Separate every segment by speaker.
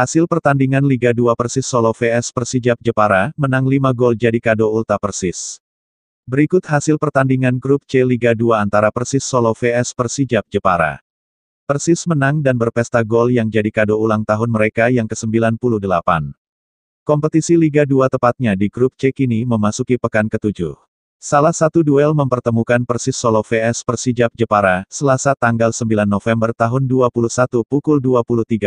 Speaker 1: Hasil pertandingan Liga 2 Persis Solo vs Persijap Jepara, menang 5 gol jadi kado ulta Persis. Berikut hasil pertandingan grup C Liga 2 antara Persis Solo vs Persijap Jepara. Persis menang dan berpesta gol yang jadi kado ulang tahun mereka yang ke-98. Kompetisi Liga 2 tepatnya di grup C kini memasuki pekan ketujuh. Salah satu duel mempertemukan Persis Solo vs Persijap Jepara, Selasa tanggal 9 November tahun 21 pukul 20.30.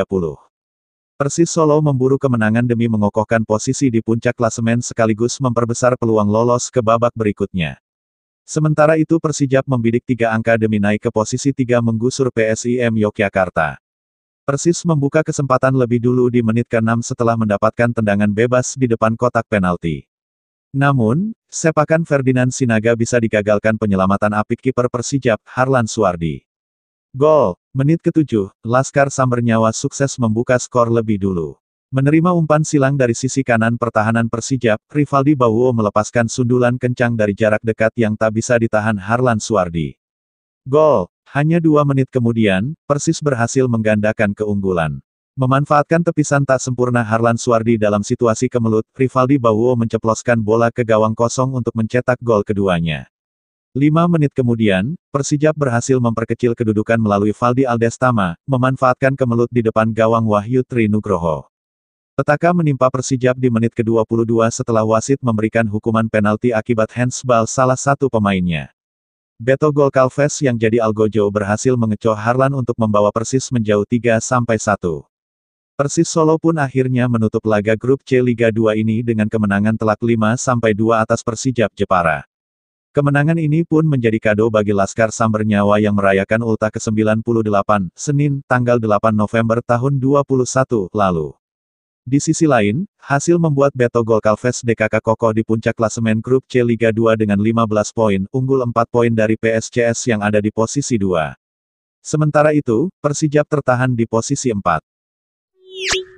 Speaker 1: Persis Solo memburu kemenangan demi mengokohkan posisi di puncak klasemen sekaligus memperbesar peluang lolos ke babak berikutnya. Sementara itu Persijap membidik tiga angka demi naik ke posisi tiga menggusur PSIM Yogyakarta. Persis membuka kesempatan lebih dulu di menit ke-6 setelah mendapatkan tendangan bebas di depan kotak penalti. Namun, sepakan Ferdinand Sinaga bisa digagalkan penyelamatan apik kiper Persijap, Harlan Suardi. Gol, Menit ke ketujuh, Laskar samber nyawa sukses membuka skor lebih dulu. Menerima umpan silang dari sisi kanan pertahanan Persijap, Rivaldi Bawuo melepaskan sundulan kencang dari jarak dekat yang tak bisa ditahan Harlan Suardi. Gol! Hanya dua menit kemudian, Persis berhasil menggandakan keunggulan. Memanfaatkan tepisan tak sempurna Harlan Suardi dalam situasi kemelut, Rivaldi Bawuo menceploskan bola ke gawang kosong untuk mencetak gol keduanya. Lima menit kemudian, Persijap berhasil memperkecil kedudukan melalui Valdi Aldestama, memanfaatkan kemelut di depan gawang Wahyu Trinugroho. Petaka menimpa Persijap di menit ke-22 setelah wasit memberikan hukuman penalti akibat handsball salah satu pemainnya. Beto Gol Calves yang jadi Algojo berhasil mengecoh Harlan untuk membawa Persis menjauh 3-1. Persis Solo pun akhirnya menutup laga grup C Liga 2 ini dengan kemenangan telak 5-2 atas Persijap Jepara. Kemenangan ini pun menjadi kado bagi Laskar Samber Nyawa yang merayakan ulta ke-98, Senin, tanggal 8 November tahun 21, lalu. Di sisi lain, hasil membuat Beto Golcalves DKK kokoh di puncak klasemen grup C Liga 2 dengan 15 poin, unggul 4 poin dari PSCS yang ada di posisi 2. Sementara itu, Persijap tertahan di posisi 4.